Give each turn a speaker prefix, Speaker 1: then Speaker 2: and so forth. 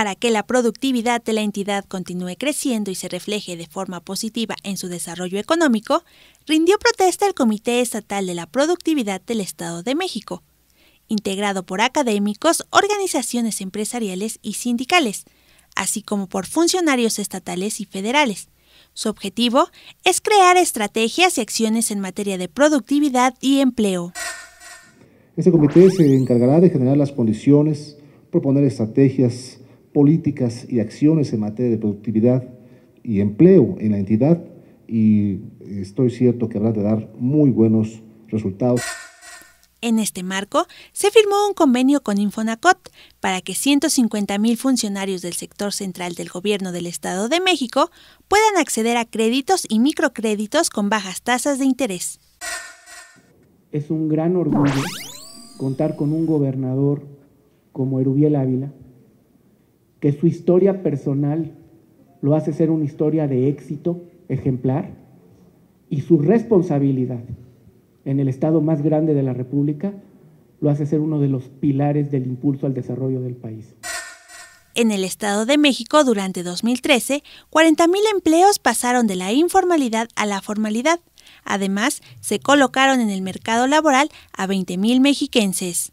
Speaker 1: Para que la productividad de la entidad continúe creciendo y se refleje de forma positiva en su desarrollo económico, rindió protesta el Comité Estatal de la Productividad del Estado de México, integrado por académicos, organizaciones empresariales y sindicales, así como por funcionarios estatales y federales. Su objetivo es crear estrategias y acciones en materia de productividad y empleo.
Speaker 2: Este comité se encargará de generar las condiciones, proponer estrategias políticas y acciones en materia de productividad y empleo en la entidad y estoy cierto que habrá de dar muy buenos resultados.
Speaker 1: En este marco, se firmó un convenio con Infonacot para que 150.000 funcionarios del sector central del Gobierno del Estado de México puedan acceder a créditos y microcréditos con bajas tasas de interés.
Speaker 3: Es un gran orgullo contar con un gobernador como Erubiel Ávila, que su historia personal lo hace ser una historia de éxito ejemplar y su responsabilidad en el Estado más grande de la República lo hace ser uno de los pilares del impulso al desarrollo del país.
Speaker 1: En el Estado de México durante 2013, 40.000 empleos pasaron de la informalidad a la formalidad. Además, se colocaron en el mercado laboral a 20.000 mexiquenses.